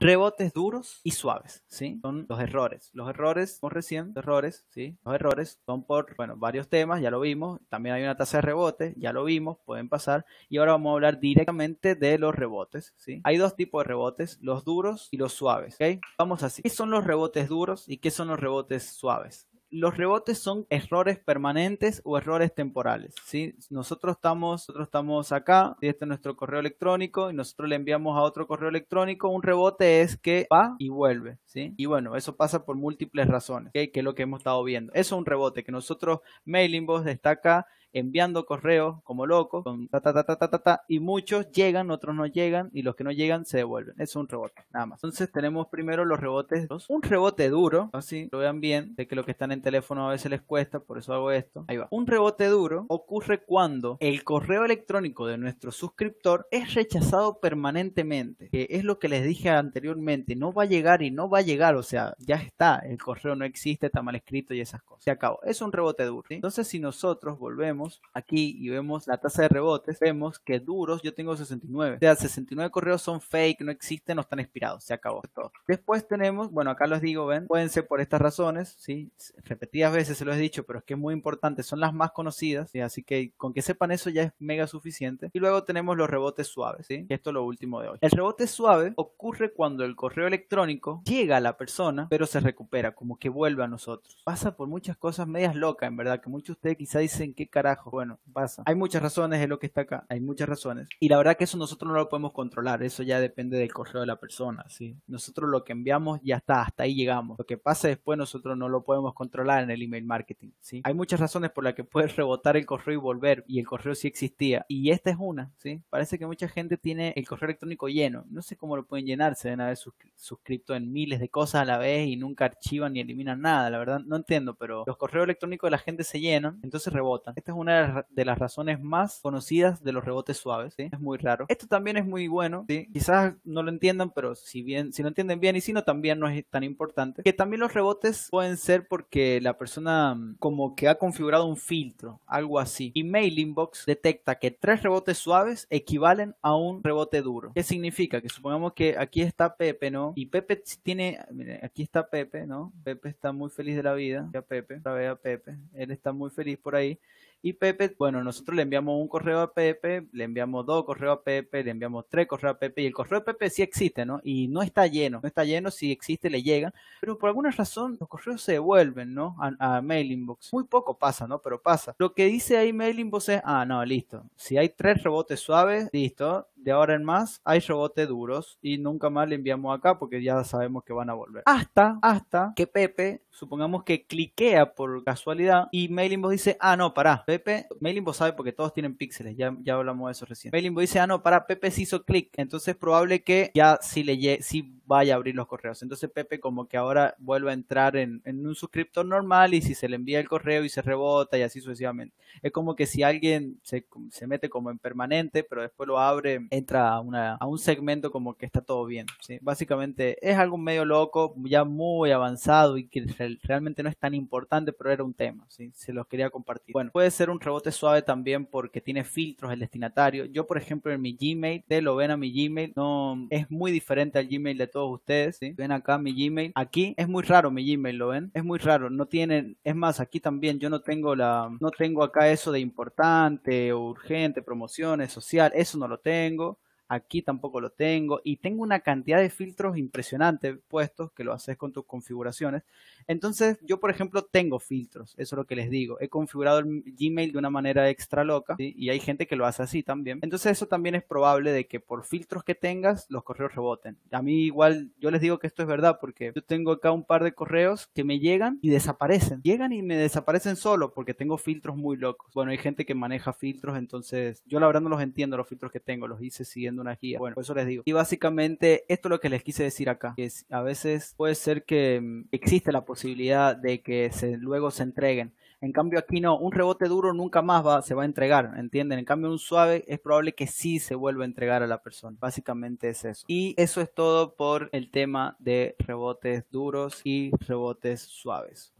rebotes duros y suaves, ¿sí? Son los errores. Los errores, como recién, errores, ¿sí? Los errores son por, bueno, varios temas, ya lo vimos. También hay una tasa de rebotes, ya lo vimos, pueden pasar. Y ahora vamos a hablar directamente de los rebotes, ¿sí? Hay dos tipos de rebotes, los duros y los suaves, ¿ok? Vamos así. ¿Qué son los rebotes duros y qué son los rebotes suaves? los rebotes son errores permanentes o errores temporales. ¿sí? Nosotros, estamos, nosotros estamos acá, este es nuestro correo electrónico, y nosotros le enviamos a otro correo electrónico. Un rebote es que va y vuelve. ¿sí? Y bueno, eso pasa por múltiples razones, que es lo que hemos estado viendo. Eso es un rebote, que nosotros, Mailing destaca enviando correos como locos, con ta, ta, ta, ta, ta, y muchos llegan, otros no llegan, y los que no llegan se devuelven. Es un rebote, nada más. Entonces tenemos primero los rebotes, un rebote duro, así lo vean bien, de que lo que están en teléfono a veces les cuesta, por eso hago esto. Ahí va. Un rebote duro ocurre cuando el correo electrónico de nuestro suscriptor es rechazado permanentemente, que es lo que les dije anteriormente, no va a llegar y no va a llegar, o sea, ya está, el correo no existe, está mal escrito y esas cosas. Se acabó. Es un rebote duro. Entonces si nosotros volvemos aquí y vemos la tasa de rebotes, vemos que duros yo tengo 69. O sea, 69 correos son fake, no existen, no están expirados, se acabó todo. Después tenemos, bueno, acá los digo, ven, pueden ser por estas razones, ¿sí? Repetidas veces se los he dicho, pero es que es muy importante, son las más conocidas, así que con que sepan eso ya es mega suficiente. Y luego tenemos los rebotes suaves, ¿sí? Esto es lo último de hoy. El rebote suave ocurre cuando el correo electrónico llega a la persona, pero se recupera, como que vuelve a nosotros. Pasa por muchas cosas medias locas, en verdad, que muchos de ustedes quizá dicen qué carajo bueno, pasa. Hay muchas razones de lo que está acá, hay muchas razones. Y la verdad que eso nosotros no lo podemos controlar, eso ya depende del correo de la persona, ¿sí? Nosotros lo que enviamos ya está, hasta ahí llegamos. Lo que pasa después nosotros no lo podemos controlar en el email marketing, ¿sí? Hay muchas razones por las que puedes rebotar el correo y volver, y el correo sí existía. Y esta es una, ¿sí? Parece que mucha gente tiene el correo electrónico lleno, no sé cómo lo pueden llenar, se deben haber suscrito en miles de cosas a la vez y nunca archivan ni eliminan nada, la verdad no entiendo, pero los correos electrónicos de la gente se llenan, entonces rebotan. Esta es una de las razones más conocidas de los rebotes suaves, Es muy raro. Esto también es muy bueno, Quizás no lo entiendan, pero si bien, si lo entienden bien y si no, también no es tan importante. Que también los rebotes pueden ser porque la persona mm, como que ha configurado un filtro, algo así. email Inbox detecta que tres rebotes suaves equivalen a un rebote duro. ¿Qué significa? Que supongamos que aquí está Pepe, ¿no? Y Pepe tiene, mire aquí está Pepe, ¿no? Pepe está muy feliz de la vida. Ya Pepe, la a Pepe. Él está muy feliz por ahí. Y Pepe, bueno, nosotros le enviamos un correo a Pepe, le enviamos dos correos a Pepe, le enviamos tres correos a Pepe, y el correo de Pepe sí existe, ¿no? Y no está lleno, no está lleno, si existe le llega. pero por alguna razón los correos se devuelven, ¿no? A, a mail inbox. Muy poco pasa, ¿no? Pero pasa. Lo que dice ahí mail inbox es, ah, no, listo. Si hay tres rebotes suaves, listo, de ahora en más hay robotes duros y nunca más le enviamos acá porque ya sabemos que van a volver. Hasta, hasta que Pepe, supongamos que cliquea por casualidad y Mailinbox dice, ah, no, pará, Pepe, Mailinbox sabe porque todos tienen píxeles, ya, ya hablamos de eso recién. Mailinbox dice, ah, no, pará, Pepe se hizo clic, entonces es probable que ya si le si vaya a abrir los correos. Entonces Pepe como que ahora vuelve a entrar en, en, un suscriptor normal y si se le envía el correo y se rebota y así sucesivamente. Es como que si alguien se, se mete como en permanente, pero después lo abre, entra a, una, a un segmento como que está todo bien. Básicamente es algo medio loco, ya muy avanzado y que realmente no es tan importante, pero era un tema. ¿sí? Se los quería compartir. Bueno, puede ser un rebote suave también porque tiene filtros el destinatario. Yo, por ejemplo, en mi Gmail, te lo ven a mi Gmail, no es muy diferente al Gmail de todo ustedes, Ven acá mi Gmail. Aquí es muy raro mi Gmail, ¿lo ven? Es muy raro, no tienen, es más, aquí también yo no tengo la, no tengo acá eso de importante, urgente, promociones, social, eso no lo tengo aquí tampoco lo tengo y tengo una cantidad de filtros impresionantes puestos que lo haces con tus configuraciones. Entonces yo, por ejemplo, tengo filtros, eso es lo que les digo. He configurado el Gmail de una manera extra loca y hay gente que lo hace así también. Entonces eso también es probable de que por filtros que tengas los correos reboten. A mí igual yo les digo que esto es verdad porque yo tengo acá un par de correos que me llegan y desaparecen. Llegan y me desaparecen solo porque tengo filtros muy locos. Bueno, hay gente que maneja filtros, entonces yo la verdad no los entiendo los filtros que tengo, los hice siguiendo una guía. Bueno, por eso les digo. Y básicamente esto es lo que les quise decir acá, que a veces puede ser que mm, existe la posibilidad de que luego se entreguen. En cambio aquí no, un rebote duro nunca más se va a entregar, ¿entienden? En cambio un suave es probable que sí se vuelva a entregar a la persona. Básicamente es eso. Y eso es todo por el tema de rebotes duros y rebotes suaves.